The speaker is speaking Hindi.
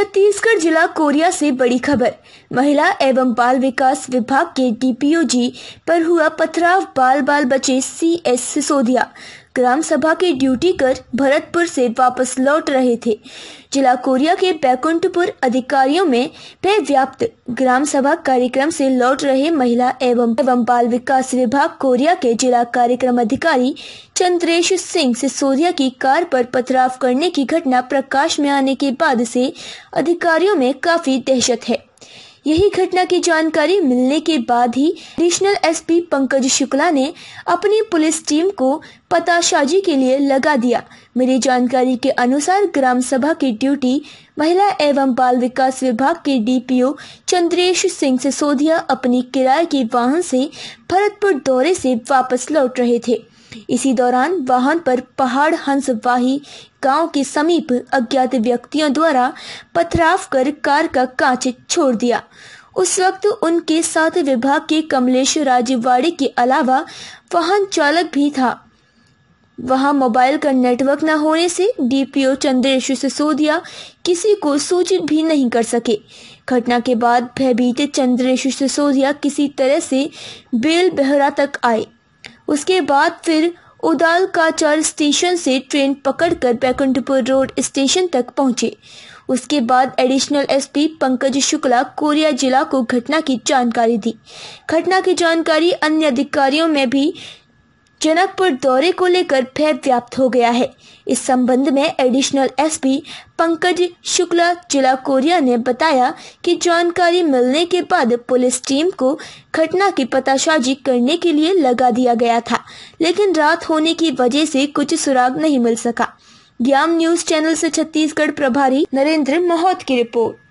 छत्तीसगढ़ जिला कोरिया से बड़ी खबर महिला एवं बाल विकास विभाग के डीपीओजी पर हुआ पथराव बाल बाल बचे सी एस सिसोदिया ग्राम सभा की ड्यूटी कर भरतपुर से वापस लौट रहे थे जिला कोरिया के बैकुंठपुर अधिकारियों में पे व्याप्त ग्राम सभा कार्यक्रम से लौट रहे महिला एवं एवं बाल विकास विभाग कोरिया के जिला कार्यक्रम अधिकारी चंद्रेश सिंह सिसोदिया की कार पर पथराव करने की घटना प्रकाश में आने के बाद से अधिकारियों में काफी दहशत है यही घटना की जानकारी मिलने के बाद ही एडिशनल एसपी पंकज शुक्ला ने अपनी पुलिस टीम को पताशाजी के लिए लगा दिया मेरी जानकारी के अनुसार ग्राम सभा की ड्यूटी महिला एवं बाल विकास विभाग के डीपीओ चंद्रेश सिंह सिसोदिया अपनी किराए के वाहन से भरतपुर दौरे से वापस लौट रहे थे इसी दौरान वाहन पर पहाड़ हंसवाही गांव के समीप अज्ञात व्यक्तियों द्वारा पथराव कर कार का कांच छोड़ दिया उस वक्त उनके साथ विभाग के कमलेश राजीवाड़ी के अलावा वाहन चालक भी था वहां मोबाइल का नेटवर्क न होने से डीपीओ चंद्रेश सिसोदिया किसी को सूचित भी नहीं कर सके घटना के बाद भयभीत चंद्रेश सिसोदिया किसी तरह से बेल बेहरा तक आए उसके बाद फिर उदाल काचार स्टेशन से ट्रेन पकड़कर बैकुंठपुर रोड स्टेशन तक पहुंचे उसके बाद एडिशनल एसपी पंकज शुक्ला कोरिया जिला को घटना की जानकारी दी घटना की जानकारी अन्य अधिकारियों में भी जनकपुर दौरे को लेकर भय व्याप्त हो गया है इस संबंध में एडिशनल एसपी पंकज शुक्ला जिला कोरिया ने बताया कि जानकारी मिलने के बाद पुलिस टीम को घटना की पताशाजी करने के लिए लगा दिया गया था लेकिन रात होने की वजह से कुछ सुराग नहीं मिल सका ज्ञान न्यूज चैनल से छत्तीसगढ़ प्रभारी नरेंद्र महोत की रिपोर्ट